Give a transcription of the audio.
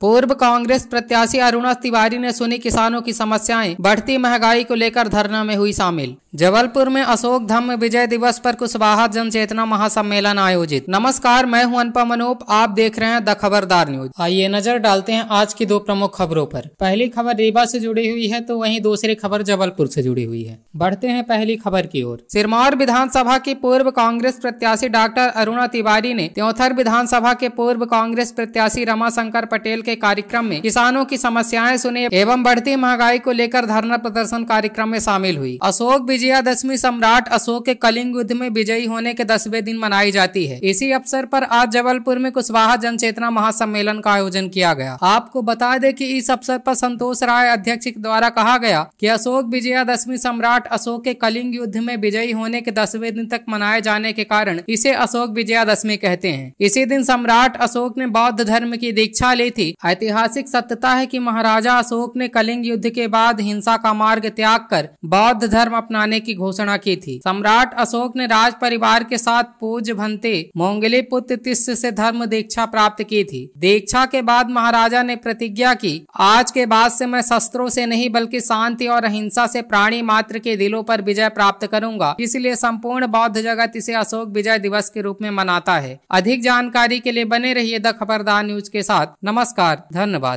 पूर्व कांग्रेस प्रत्याशी अरुणा तिवारी ने सुनी किसानों की समस्याएं बढ़ती महंगाई को लेकर धरना में हुई शामिल जबलपुर में अशोक धम्म विजय दिवस पर कुशवाहा जन चेतना महासम्मेलन आयोजित नमस्कार मैं हूं अनुपम मनोप आप देख रहे हैं द खबरदार न्यूज आइए नजर डालते हैं आज की दो प्रमुख खबरों पर पहली खबर रीवा से जुड़ी हुई है तो वहीं दूसरी खबर जबलपुर से जुड़ी हुई है बढ़ते हैं पहली खबर की ओर सिरमौर विधानसभा की पूर्व कांग्रेस प्रत्याशी डॉक्टर अरुणा तिवारी ने त्योथर विधानसभा के पूर्व कांग्रेस प्रत्याशी रमा शंकर पटेल के कार्यक्रम में किसानों की समस्याएं सुने एवं बढ़ती महंगाई को लेकर धरना प्रदर्शन कार्यक्रम में शामिल हुई अशोक विजय विजयादशमी सम्राट अशोक के कलिंग युद्ध में विजयी होने के दसवें दिन मनाई जाती है इसी अवसर पर आज जबलपुर में कुशवाहा जन चेतना महासम्मेलन का आयोजन किया गया आपको बता दें कि इस अवसर पर संतोष राय अध्यक्ष द्वारा कहा गया कि अशोक विजयादशमी सम्राट अशोक के कलिंग युद्ध में विजयी होने के दसवें दिन तक मनाए जाने के कारण इसे अशोक विजयादशमी कहते हैं इसी दिन सम्राट अशोक ने बौद्ध धर्म की दीक्षा ली थी ऐतिहासिक सत्यता है की महाराजा अशोक ने कलिंग युद्ध के बाद हिंसा का मार्ग त्याग कर बौद्ध धर्म अपनाने करने की घोषणा की थी सम्राट अशोक ने राज परिवार के साथ पूज भंते मोंगले पुत्र तिस्य से धर्म दीक्षा प्राप्त की थी दीक्षा के बाद महाराजा ने प्रतिज्ञा की आज के बाद से मैं शस्त्रों से नहीं बल्कि शांति और अहिंसा से प्राणी मात्र के दिलों पर विजय प्राप्त करूंगा इसलिए संपूर्ण बौद्ध जगत इसे अशोक विजय दिवस के रूप में मनाता है अधिक जानकारी के लिए बने रहिए द खबरदार न्यूज के साथ नमस्कार धन्यवाद